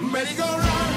merry go run.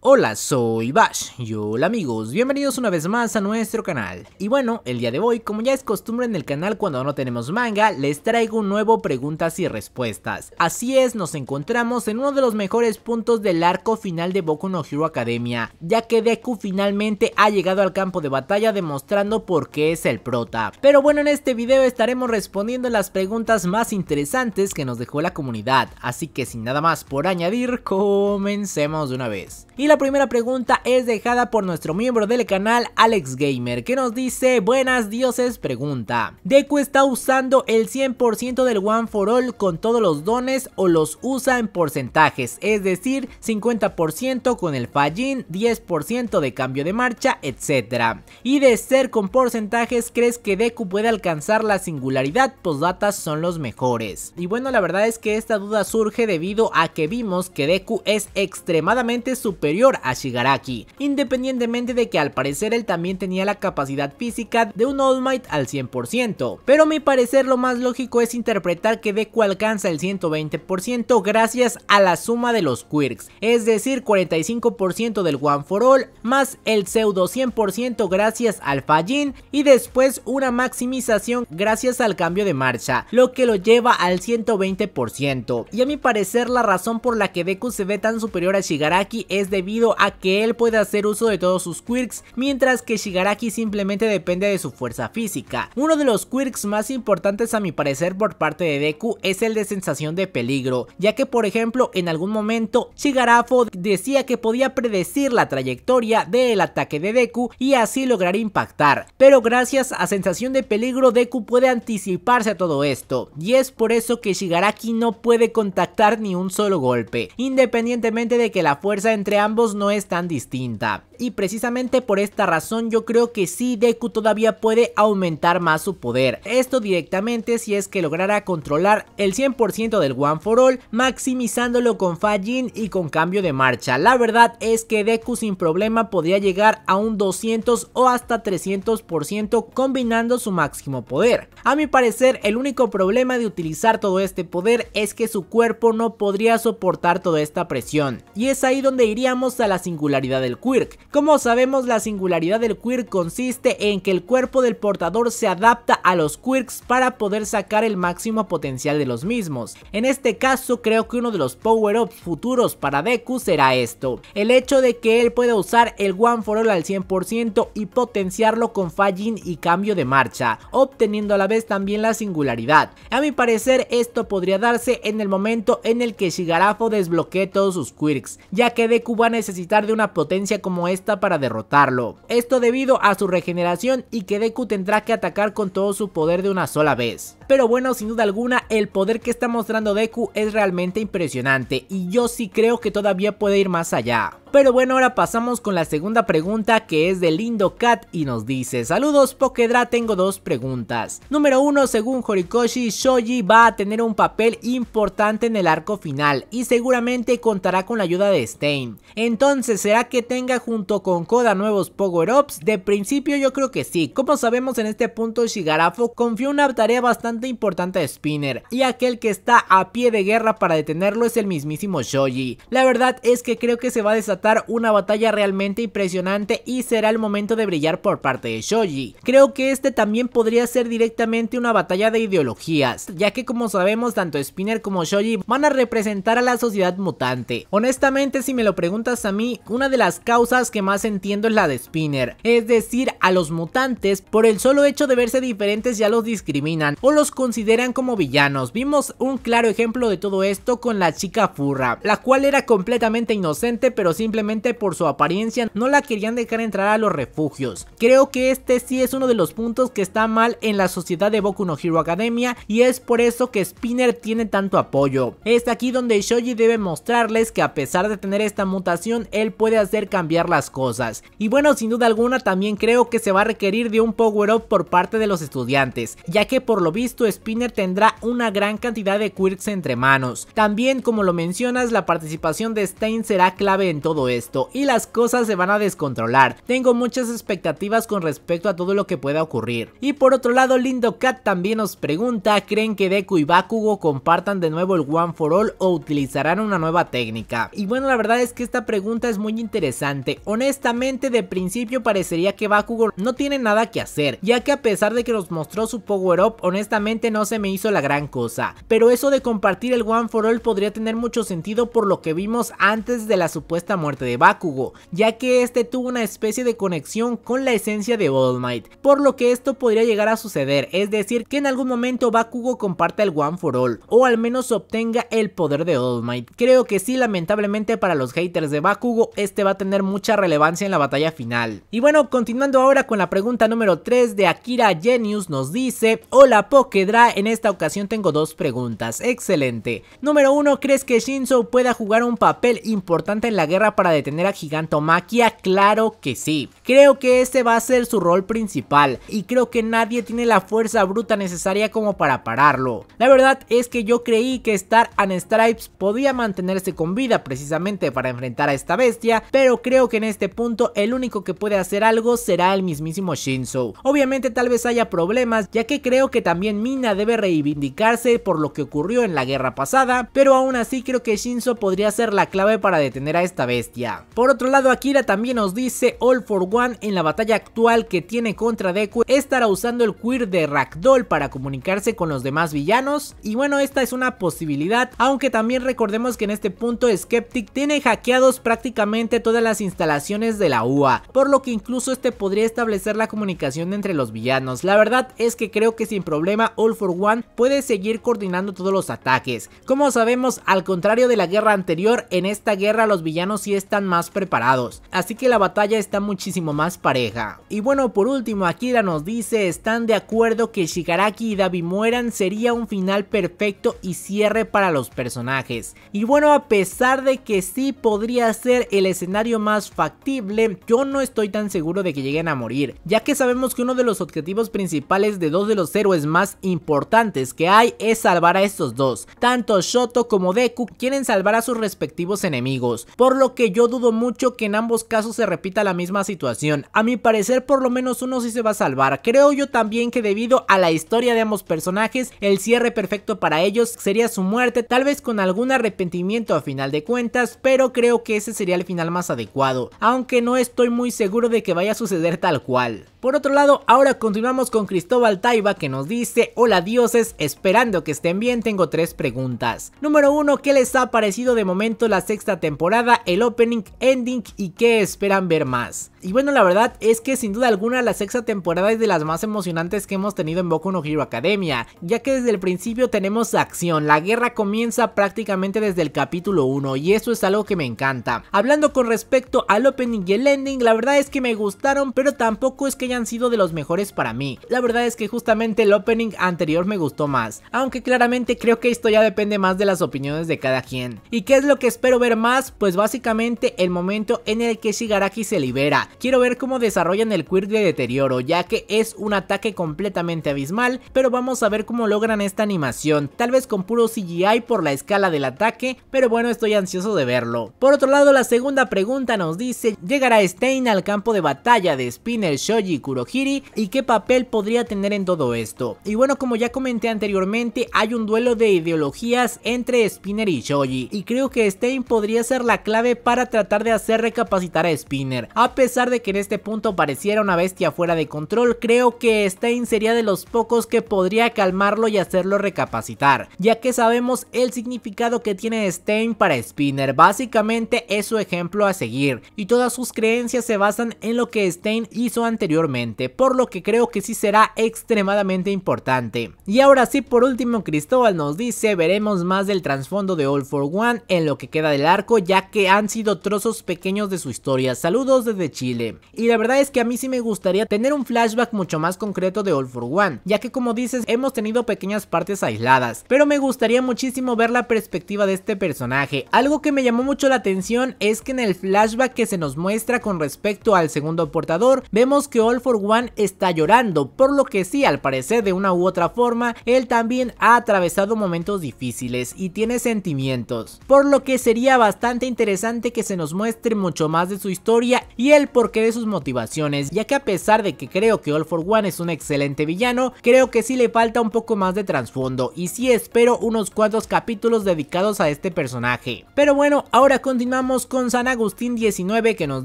Hola, soy Bash y hola amigos, bienvenidos una vez más a nuestro canal. Y bueno, el día de hoy, como ya es costumbre en el canal cuando no tenemos manga, les traigo un nuevo preguntas y respuestas. Así es, nos encontramos en uno de los mejores puntos del arco final de Boku no Hero Academia, ya que Deku finalmente ha llegado al campo de batalla demostrando por qué es el prota. Pero bueno, en este video estaremos respondiendo las preguntas más interesantes que nos dejó la comunidad, así que sin nada más por añadir, comencemos de una vez la primera pregunta es dejada por nuestro miembro del canal Alex Gamer que nos dice buenas dioses pregunta. Deku está usando el 100% del One for All con todos los dones o los usa en porcentajes, es decir 50% con el Fallin, 10% de cambio de marcha, etc. Y de ser con porcentajes crees que Deku puede alcanzar la singularidad, Pues datas son los mejores. Y bueno la verdad es que esta duda surge debido a que vimos que Deku es extremadamente superior a Shigaraki, independientemente de que al parecer él también tenía la capacidad física de un All Might al 100%, pero a mi parecer lo más lógico es interpretar que Deku alcanza el 120% gracias a la suma de los quirks, es decir 45% del One for All más el pseudo 100% gracias al Fallin y después una maximización gracias al cambio de marcha, lo que lo lleva al 120%. Y a mi parecer la razón por la que Deku se ve tan superior a Shigaraki es debido debido a que él puede hacer uso de todos sus quirks, mientras que Shigaraki simplemente depende de su fuerza física. Uno de los quirks más importantes a mi parecer por parte de Deku es el de sensación de peligro, ya que por ejemplo en algún momento Shigarafo decía que podía predecir la trayectoria del ataque de Deku y así lograr impactar, pero gracias a sensación de peligro Deku puede anticiparse a todo esto, y es por eso que Shigaraki no puede contactar ni un solo golpe, independientemente de que la fuerza entre ambos no es tan distinta y precisamente por esta razón yo creo que sí Deku todavía puede aumentar más su poder. Esto directamente si es que lograra controlar el 100% del One for All, maximizándolo con Fajin y con cambio de marcha. La verdad es que Deku sin problema podría llegar a un 200 o hasta 300% combinando su máximo poder. A mi parecer el único problema de utilizar todo este poder es que su cuerpo no podría soportar toda esta presión. Y es ahí donde iríamos a la singularidad del Quirk, como sabemos, la singularidad del quirk consiste en que el cuerpo del portador se adapta a los quirks para poder sacar el máximo potencial de los mismos. En este caso, creo que uno de los power-ups futuros para Deku será esto, el hecho de que él pueda usar el One for All al 100% y potenciarlo con Falling y cambio de marcha, obteniendo a la vez también la singularidad. A mi parecer, esto podría darse en el momento en el que Shigarafo desbloquee todos sus quirks, ya que Deku va a necesitar de una potencia como esta para derrotarlo. Esto debido a su regeneración y que Deku tendrá que atacar con todo su poder de una sola vez pero bueno, sin duda alguna, el poder que está mostrando Deku es realmente impresionante y yo sí creo que todavía puede ir más allá. Pero bueno, ahora pasamos con la segunda pregunta que es de Lindo Cat y nos dice Saludos Pokedra, tengo dos preguntas. Número uno, según Horikoshi, Shoji va a tener un papel importante en el arco final y seguramente contará con la ayuda de Stein. Entonces, ¿será que tenga junto con Koda nuevos power-ups? De principio yo creo que sí. Como sabemos en este punto Shigarafo confió una tarea bastante importante a Spinner y aquel que está a pie de guerra para detenerlo es el mismísimo Shoji. La verdad es que creo que se va a desatar una batalla realmente impresionante y será el momento de brillar por parte de Shoji. Creo que este también podría ser directamente una batalla de ideologías, ya que como sabemos tanto Spinner como Shoji van a representar a la sociedad mutante. Honestamente si me lo preguntas a mí, una de las causas que más entiendo es la de Spinner, es decir a los mutantes por el solo hecho de verse diferentes ya los discriminan o los consideran como villanos. Vimos un claro ejemplo de todo esto con la chica furra, la cual era completamente inocente pero simplemente por su apariencia no la querían dejar entrar a los refugios. Creo que este sí es uno de los puntos que está mal en la sociedad de Boku no Hero Academia y es por eso que Spinner tiene tanto apoyo. Es aquí donde Shoji debe mostrarles que a pesar de tener esta mutación él puede hacer cambiar las cosas. Y bueno sin duda alguna también creo que se va a requerir de un power up por parte de los estudiantes, ya que por lo visto tu spinner tendrá una gran cantidad de quirks entre manos. También como lo mencionas la participación de Stein será clave en todo esto y las cosas se van a descontrolar. Tengo muchas expectativas con respecto a todo lo que pueda ocurrir. Y por otro lado Lindo Cat también nos pregunta ¿creen que Deku y Bakugo compartan de nuevo el One for All o utilizarán una nueva técnica? Y bueno la verdad es que esta pregunta es muy interesante. Honestamente de principio parecería que Bakugo no tiene nada que hacer ya que a pesar de que nos mostró su power up honestamente no se me hizo la gran cosa, pero eso de compartir el One for All podría tener mucho sentido por lo que vimos antes de la supuesta muerte de Bakugo, ya que este tuvo una especie de conexión con la esencia de All Might, por lo que esto podría llegar a suceder, es decir, que en algún momento Bakugo comparta el One for All, o al menos obtenga el poder de All Might. Creo que sí, lamentablemente para los haters de Bakugo, este va a tener mucha relevancia en la batalla final. Y bueno, continuando ahora con la pregunta número 3 de Akira Genius nos dice, hola Poké, en esta ocasión tengo dos preguntas. Excelente. Número uno, ¿crees que Shinzo pueda jugar un papel importante en la guerra para detener a Maquia? Claro que sí. Creo que ese va a ser su rol principal y creo que nadie tiene la fuerza bruta necesaria como para pararlo. La verdad es que yo creí que Star and Stripes podía mantenerse con vida precisamente para enfrentar a esta bestia, pero creo que en este punto el único que puede hacer algo será el mismísimo Shinzo. Obviamente tal vez haya problemas ya que creo que también Mina debe reivindicarse por lo que ocurrió en la guerra pasada, pero aún así creo que Shinzo podría ser la clave para detener a esta bestia. Por otro lado, Akira también nos dice All for One en la batalla actual que tiene contra Deku estará usando el queer de Ragdoll para comunicarse con los demás villanos y bueno, esta es una posibilidad, aunque también recordemos que en este punto Skeptic tiene hackeados prácticamente todas las instalaciones de la UA, por lo que incluso este podría establecer la comunicación entre los villanos. La verdad es que creo que sin problema All for One puede seguir coordinando todos los ataques. Como sabemos, al contrario de la guerra anterior, en esta guerra los villanos sí están más preparados, así que la batalla está muchísimo más pareja. Y bueno, por último, Akira nos dice, están de acuerdo que Shigaraki y Davi mueran sería un final perfecto y cierre para los personajes. Y bueno, a pesar de que sí podría ser el escenario más factible, yo no estoy tan seguro de que lleguen a morir, ya que sabemos que uno de los objetivos principales de dos de los héroes más importantes que hay es salvar a estos dos. Tanto Shoto como Deku quieren salvar a sus respectivos enemigos, por lo que yo dudo mucho que en ambos casos se repita la misma situación. A mi parecer por lo menos uno sí se va a salvar. Creo yo también que debido a la historia de ambos personajes, el cierre perfecto para ellos sería su muerte, tal vez con algún arrepentimiento a final de cuentas, pero creo que ese sería el final más adecuado, aunque no estoy muy seguro de que vaya a suceder tal cual. Por otro lado, ahora continuamos con Cristóbal Taiba que nos dice Hola Dioses, esperando que estén bien tengo tres preguntas. Número uno ¿qué les ha parecido de momento la sexta temporada, el opening, ending y qué esperan ver más? Y bueno, la verdad es que sin duda alguna la sexta temporada es de las más emocionantes que hemos tenido en Boku no Hero Academia, ya que desde el principio tenemos acción, la guerra comienza prácticamente desde el capítulo 1 y eso es algo que me encanta. Hablando con respecto al opening y el ending, la verdad es que me gustaron, pero tampoco es que hayan sido de los mejores para mí. La verdad es que justamente el opening anterior me gustó más, aunque claramente creo que esto ya depende más de las opiniones de cada quien. ¿Y qué es lo que espero ver más? Pues básicamente el momento en el que Shigaraki se libera. Quiero ver cómo desarrollan el quirk de deterioro, ya que es un ataque completamente abismal, pero vamos a ver cómo logran esta animación, tal vez con puro CGI por la escala del ataque, pero bueno estoy ansioso de verlo. Por otro lado la segunda pregunta nos dice, ¿llegará Stein al campo de batalla de Spinner, Shoji y Kurohiri? ¿Y qué papel podría tener en todo esto? Y bueno como ya comenté anteriormente, hay un duelo de ideologías entre Spinner y Shoji, y creo que Stein podría ser la clave para tratar de hacer recapacitar a Spinner. A pesar de que en este punto pareciera una bestia fuera de control, creo que Stein sería de los pocos que podría calmarlo y hacerlo recapacitar, ya que sabemos el significado que tiene Stein para Spinner, básicamente es su ejemplo a seguir, y todas sus creencias se basan en lo que Stein hizo anteriormente, por lo que creo que sí será extremadamente importante y ahora sí, por último, Cristóbal nos dice, veremos más del trasfondo de All for One en lo que queda del arco, ya que han sido trozos pequeños de su historia. Saludos desde Chile. Y la verdad es que a mí sí me gustaría tener un flashback mucho más concreto de All for One, ya que como dices, hemos tenido pequeñas partes aisladas, pero me gustaría muchísimo ver la perspectiva de este personaje. Algo que me llamó mucho la atención es que en el flashback que se nos muestra con respecto al segundo portador, vemos que All for One está llorando, por lo que sí, al parecer de una u otra forma, él también ha atravesado momentos difíciles y tiene sentimientos, por lo que sería bastante interesante que se nos muestre mucho más de su historia y el porqué de sus motivaciones, ya que a pesar de que creo que All for One es un excelente villano, creo que sí le falta un poco más de trasfondo y sí espero unos cuantos capítulos dedicados a este personaje. Pero bueno, ahora continuamos con San Agustín 19 que nos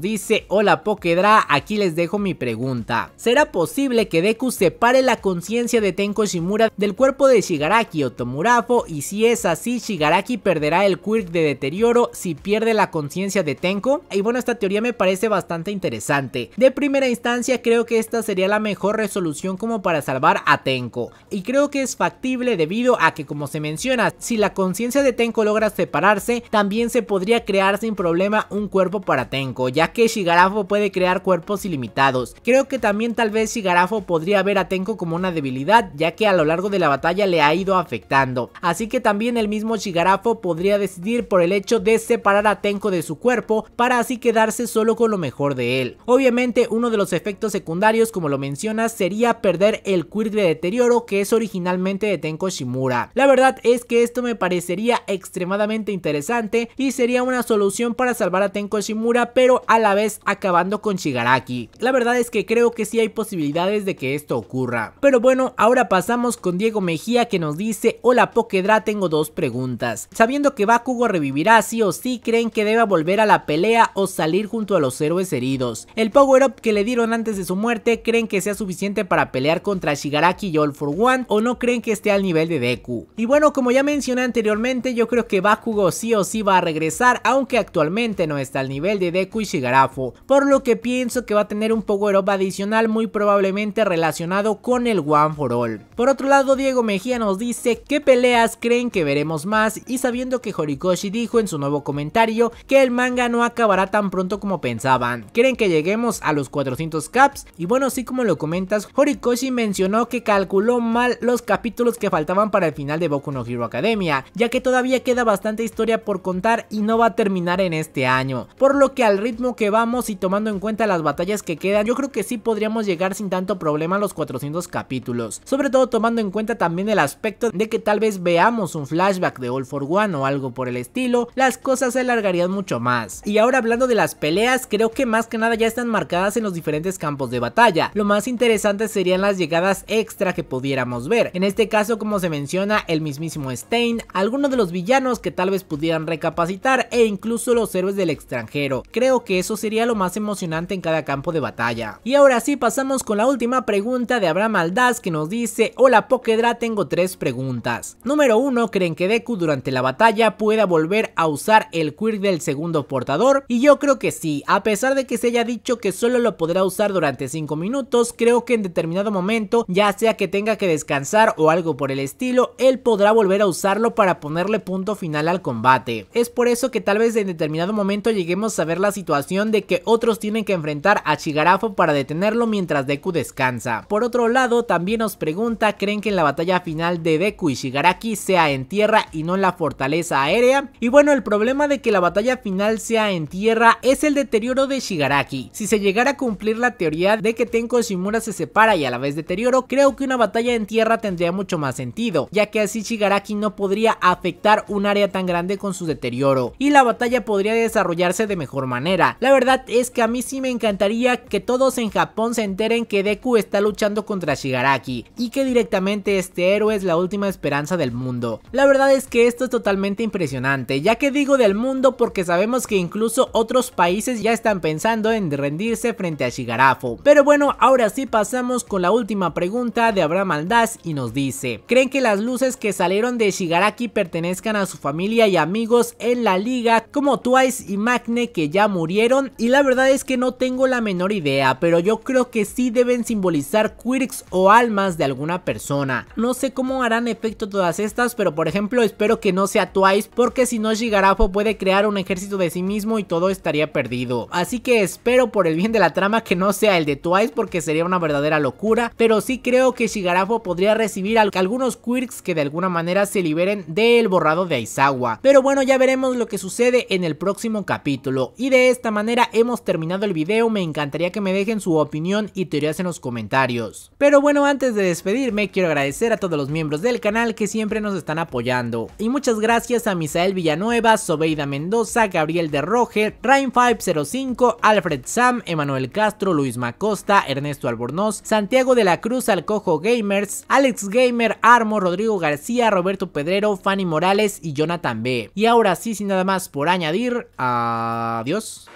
dice, hola Pokedra, aquí les dejo mi pregunta. ¿Será posible que Deku separe la conciencia de Tenko Shimura del cuerpo de Shigaraki o Tomurafo y si es así Shigaraki perderá el quirk de deterioro si pierde la conciencia de Tenko y bueno esta teoría me parece bastante interesante. De primera instancia creo que esta sería la mejor resolución como para salvar a Tenko y creo que es factible debido a que como se menciona si la conciencia de Tenko logra separarse también se podría crear sin problema un cuerpo para Tenko ya que Shigarafo puede crear cuerpos ilimitados. Creo que también tal vez Shigarafo podría ver a Tenko como una debilidad ya que a lo largo de la batalla le ha ido afectando. Así que también el mismo Shigarafo podría decidir por el hecho de separar a Tenko de su cuerpo para así quedarse solo con lo mejor de él. Obviamente uno de los efectos secundarios como lo mencionas sería perder el queer de deterioro que es originalmente de Tenko Shimura. La verdad es que esto me parecería extremadamente interesante y sería una solución para salvar a Tenko Shimura pero a la vez acabando con Shigaraki. La verdad es que creo que sí hay posibilidades de que esto ocurra. Pero bueno, ahora pasamos con Diego Mejía que nos dice, hola Pokedra, tengo dos preguntas. Sabiendo que Bakugo revivirá sí o sí, ¿creen que deba volver a la pelea o salir junto a los héroes heridos? El power-up que le dieron antes de su muerte, ¿creen que sea suficiente para pelear contra Shigaraki y All For One o no creen que esté al nivel de Deku? Y bueno, como ya mencioné anteriormente, yo creo que Bakugo sí o sí va a regresar, aunque actualmente no está al nivel de Deku y Shigarafo, por lo que pienso que va a tener un power-up adicional muy probablemente relacionado con el One For All. Por otro lado, Diego Mejía nos dice qué peleas creen que veremos más y sabiendo que Horikoshi dijo en su nuevo comentario que el manga no acabará tan pronto como pensaban. ¿Creen que lleguemos a los 400 caps? Y bueno, así como lo comentas, Horikoshi mencionó que calculó mal los capítulos que faltaban para el final de Boku no Hero Academia, ya que todavía queda bastante historia por contar y no va a terminar en este año. Por lo que al ritmo que vamos y tomando en cuenta las batallas que quedan, yo creo que sí podríamos llegar sin tanto problema a los 400 capítulos. Sobre sobre todo tomando en cuenta también el aspecto de que tal vez veamos un flashback de All for One o algo por el estilo, las cosas se alargarían mucho más. Y ahora hablando de las peleas, creo que más que nada ya están marcadas en los diferentes campos de batalla, lo más interesante serían las llegadas extra que pudiéramos ver, en este caso como se menciona el mismísimo Stain, algunos de los villanos que tal vez pudieran recapacitar e incluso los héroes del extranjero, creo que eso sería lo más emocionante en cada campo de batalla. Y ahora sí pasamos con la última pregunta de Abraham Aldaz que nos dice hola Pokedra, tengo tres preguntas. Número 1, ¿creen que Deku durante la batalla pueda volver a usar el quirk del segundo portador? Y yo creo que sí, a pesar de que se haya dicho que solo lo podrá usar durante 5 minutos, creo que en determinado momento, ya sea que tenga que descansar o algo por el estilo, él podrá volver a usarlo para ponerle punto final al combate. Es por eso que tal vez en determinado momento lleguemos a ver la situación de que otros tienen que enfrentar a Shigarafo para detenerlo mientras Deku descansa. Por otro lado, también nos pregunta ¿creen que en la batalla final de Deku y Shigaraki sea en tierra y no en la fortaleza aérea? Y bueno, el problema de que la batalla final sea en tierra es el deterioro de Shigaraki. Si se llegara a cumplir la teoría de que Tenko Shimura se separa y a la vez deterioro, creo que una batalla en tierra tendría mucho más sentido, ya que así Shigaraki no podría afectar un área tan grande con su deterioro, y la batalla podría desarrollarse de mejor manera. La verdad es que a mí sí me encantaría que todos en Japón se enteren que Deku está luchando contra Shigaraki, y que directamente este héroe es la última esperanza del mundo. La verdad es que esto es totalmente impresionante, ya que digo del mundo porque sabemos que incluso otros países ya están pensando en rendirse frente a Shigarafo. Pero bueno, ahora sí pasamos con la última pregunta de Abraham Aldaz y nos dice, ¿creen que las luces que salieron de Shigaraki pertenezcan a su familia y amigos en la liga como Twice y Magne que ya murieron? Y la verdad es que no tengo la menor idea, pero yo creo que sí deben simbolizar quirks o almas de algún una persona. No sé cómo harán efecto todas estas, pero por ejemplo espero que no sea Twice porque si no Shigarafo puede crear un ejército de sí mismo y todo estaría perdido. Así que espero por el bien de la trama que no sea el de Twice porque sería una verdadera locura, pero sí creo que Shigarafo podría recibir algunos quirks que de alguna manera se liberen del borrado de Aizawa. Pero bueno, ya veremos lo que sucede en el próximo capítulo. Y de esta manera hemos terminado el video, me encantaría que me dejen su opinión y teorías en los comentarios. Pero bueno, antes de despedirme pedirme, quiero agradecer a todos los miembros del canal que siempre nos están apoyando. Y muchas gracias a Misael Villanueva, Sobeida Mendoza, Gabriel de Roger, Rain505, Alfred Sam, Emanuel Castro, Luis Macosta, Ernesto Albornoz, Santiago de la Cruz, Alcojo Gamers, Alex Gamer, Armo, Rodrigo García, Roberto Pedrero, Fanny Morales y Jonathan B. Y ahora sí, sin nada más por añadir, adiós.